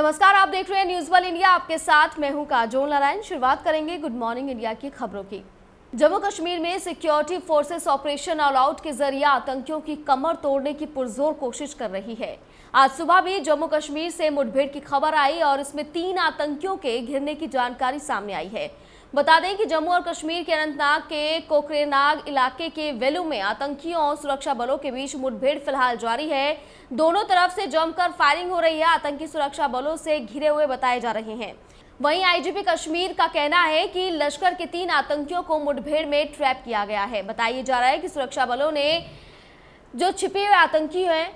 नमस्कार आप देख रहे हैं न्यूज वन इंडिया आपके साथ मैं हूं काजोल नारायण शुरुआत करेंगे गुड मॉर्निंग इंडिया की खबरों की जम्मू कश्मीर में security forces operation all out के जरिए आतंकियों की कमर तोड़ने की पुरजोर कोशिश कर रही है आज सुबह भी जम्मू कश्मीर से मुठभेड़ की खबर आई और इसमें तीन आतंकियों के घिरने की जानकारी सामने आई है बता दें कि जम्मू और कश्मीर के अनंतनाग के कोकरेनाग इलाके के वेलू में आतंकियों और सुरक्षा बलों के बीच मुठभेड़ फिलहाल जारी है दोनों तरफ से जमकर फायरिंग हो रही है आतंकी सुरक्षा बलों से घिरे हुए बताए जा रहे हैं वहीं आईजीपी कश्मीर का कहना है कि लश्कर के तीन आतंकियों को मुठभेड़ में ट्रैप किया गया है बताया जा रहा है कि सुरक्षा बलों ने जो छिपे हुए आतंकी हैं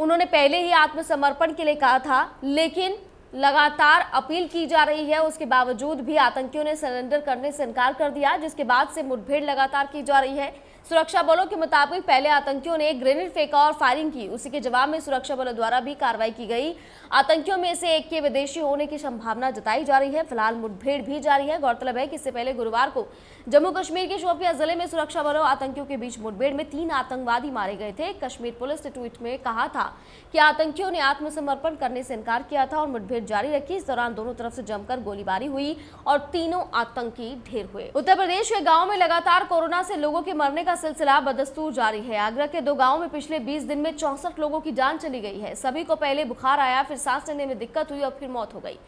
उन्होंने पहले ही आत्मसमर्पण के लिए कहा था लेकिन लगातार अपील की जा रही है उसके बावजूद भी आतंकियों ने सरेंडर करने से इनकार कर दिया जिसके बाद से मुठभेड़ लगातार की जा रही है सुरक्षा बलों के मुताबिक पहले आतंकियों ने ग्रेनेड फेंका और फायरिंग की उसी के जवाब में सुरक्षा बलों द्वारा भी कार्रवाई की गई आतंकियों में से एक के विदेशी होने की संभावना जताई जा रही है फिलहाल मुठभेड़ भी जारी है गौरतलब है कि इससे पहले गुरुवार को जम्मू कश्मीर के शोपिया जिले में सुरक्षा बलों आतंकियों के बीच मुठभेड़ में तीन आतंकवादी मारे गए थे कश्मीर पुलिस ने ट्वीट में कहा था कि आतंकियों ने आत्मसमर्पण करने से इनकार किया था और मुठभेड़ जारी रखी इस दौरान दोनों तरफ से जमकर गोलीबारी हुई और तीनों आतंकी ढेर हुए उत्तर प्रदेश के गाँव में लगातार कोरोना से लोगों के मरने का का सिलसिला बदस्तूर जारी है आगरा के दो गांवों में पिछले 20 दिन में चौंसठ लोगों की जान चली गई है सभी को पहले बुखार आया फिर सांस लेने में दिक्कत हुई और फिर मौत हो गई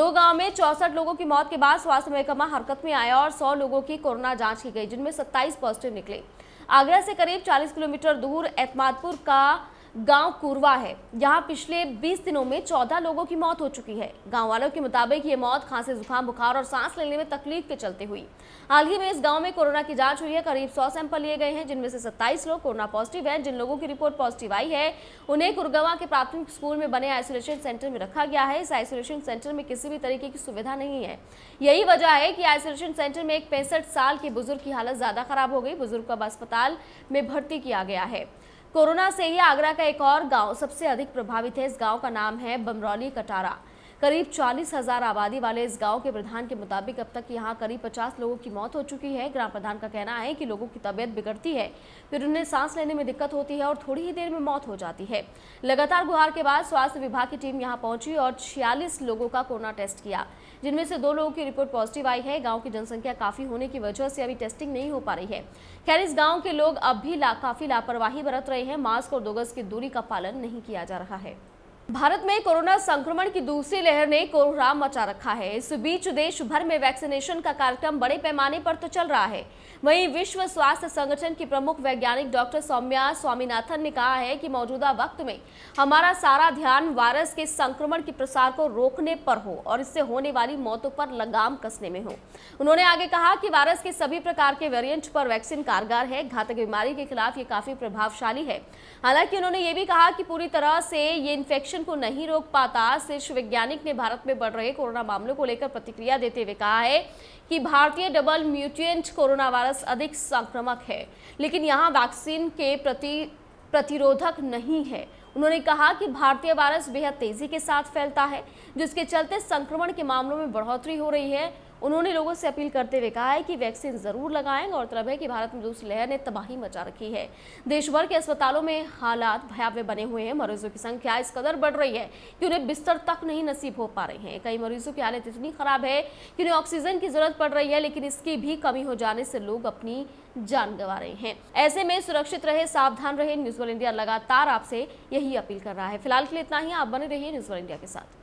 दो गांव में चौसठ लोगों की मौत के बाद स्वास्थ्य महकमा हरकत में आया और सौ लोगों की कोरोना जाँच की गई जिनमें सत्ताईस पॉजिटिव निकले आगरा से करीब चालीस किलोमीटर दूर एतमादपुर का गांव कुरवा है यहां पिछले 20 दिनों में 14 लोगों की मौत हो चुकी है गांव वालों के मुताबिक ये मौत खांसी जुकाम बुखार और सांस लेने में तकलीफ के चलते हुई हाल ही में इस गाँव में कोरोना की जाँच हुई है करीब सौ सैंपल लिए गए हैं जिनमें से सत्ताईस लोग कोरोना पॉजिटिव है जिन लोगों की रिपोर्ट पॉजिटिव आई है उन्हें कुरगवा के प्राथमिक स्कूल में बने आइसोलेशन सेंटर में रखा गया है इस आइसोलेशन सेंटर में किसी भी तरीके की सुविधा नहीं है यही वजह है कि आइसोलेशन सेंटर में एक पैंसठ साल के बुजुर्ग की हालत ज्यादा खराब हो गई बुजुर्ग को अब अस्पताल में भर्ती किया गया है कोरोना से ही आगरा का एक और गांव सबसे अधिक प्रभावित है इस गांव का नाम है बमरौली कटारा करीब चालीस हजार आबादी वाले इस गांव के प्रधान के मुताबिक अब तक यहाँ करीब पचास लोगों की मौत हो चुकी है ग्राम प्रधान का कहना है कि लोगों की तबीयत बिगड़ती है फिर उन्हें सांस लेने में दिक्कत होती है और थोड़ी ही देर में मौत हो जाती है लगातार गुहार के बाद स्वास्थ्य विभाग की टीम यहाँ पहुंची और छियालीस लोगों का कोरोना टेस्ट किया जिनमें से दो लोगों की रिपोर्ट पॉजिटिव आई है गाँव की जनसंख्या काफी होने की वजह से अभी टेस्टिंग नहीं हो पा रही है खैर इस गाँव के लोग अब भी काफी लापरवाही बरत रहे हैं मास्क और दो गज की दूरी का पालन नहीं किया जा रहा है भारत में कोरोना संक्रमण की दूसरी लहर ने कोहराम मचा रखा है इस बीच देश भर में वैक्सीनेशन का कार्यक्रम बड़े पैमाने पर तो चल रहा है वहीं विश्व स्वास्थ्य संगठन की प्रमुख वैज्ञानिक डॉक्टर सौम्या स्वामीनाथन ने कहा है कि मौजूदा वक्त में हमारा सारा ध्यान वायरस के संक्रमण के प्रसार को रोकने पर हो और इससे होने वाली मौतों पर लगाम कसने में हो उन्होंने आगे कहा कि वायरस के सभी प्रकार के वेरियंट पर वैक्सीन कारगर है घातक बीमारी के खिलाफ ये काफी प्रभावशाली है हालांकि उन्होंने ये भी कहा कि पूरी तरह से ये इन्फेक्शन इन्फेक्शन को नहीं रोक पाता शीर्ष वैज्ञानिक ने भारत में बढ़ रहे कोरोना मामलों को लेकर प्रतिक्रिया देते हुए कहा है कि भारतीय डबल म्यूटेंट कोरोना वायरस अधिक संक्रमक है लेकिन यहाँ वैक्सीन के प्रति प्रतिरोधक नहीं है उन्होंने कहा कि भारतीय वायरस बेहद तेजी के साथ फैलता है जिसके चलते संक्रमण के मामलों में बढ़ोतरी हो रही है उन्होंने लोगों से अपील करते हुए कहा है कि वैक्सीन जरूर लगाएं और तरह है कि भारत में दूसरी लहर ने तबाही मचा रखी है देश भर के अस्पतालों में हालात भयावह बने हुए हैं मरीजों की संख्या इस कदर बढ़ रही है कि उन्हें बिस्तर तक नहीं नसीब हो पा रहे हैं कई मरीजों की हालत इतनी खराब है कि उन्हें ऑक्सीजन की जरूरत पड़ रही है लेकिन इसकी भी कमी हो जाने से लोग अपनी जान गंवा रहे हैं ऐसे में सुरक्षित रहे सावधान रहे न्यूज वन इंडिया लगातार आपसे यही अपील कर रहा है फिलहाल के लिए इतना ही आप बने रहिए न्यूज वन इंडिया के साथ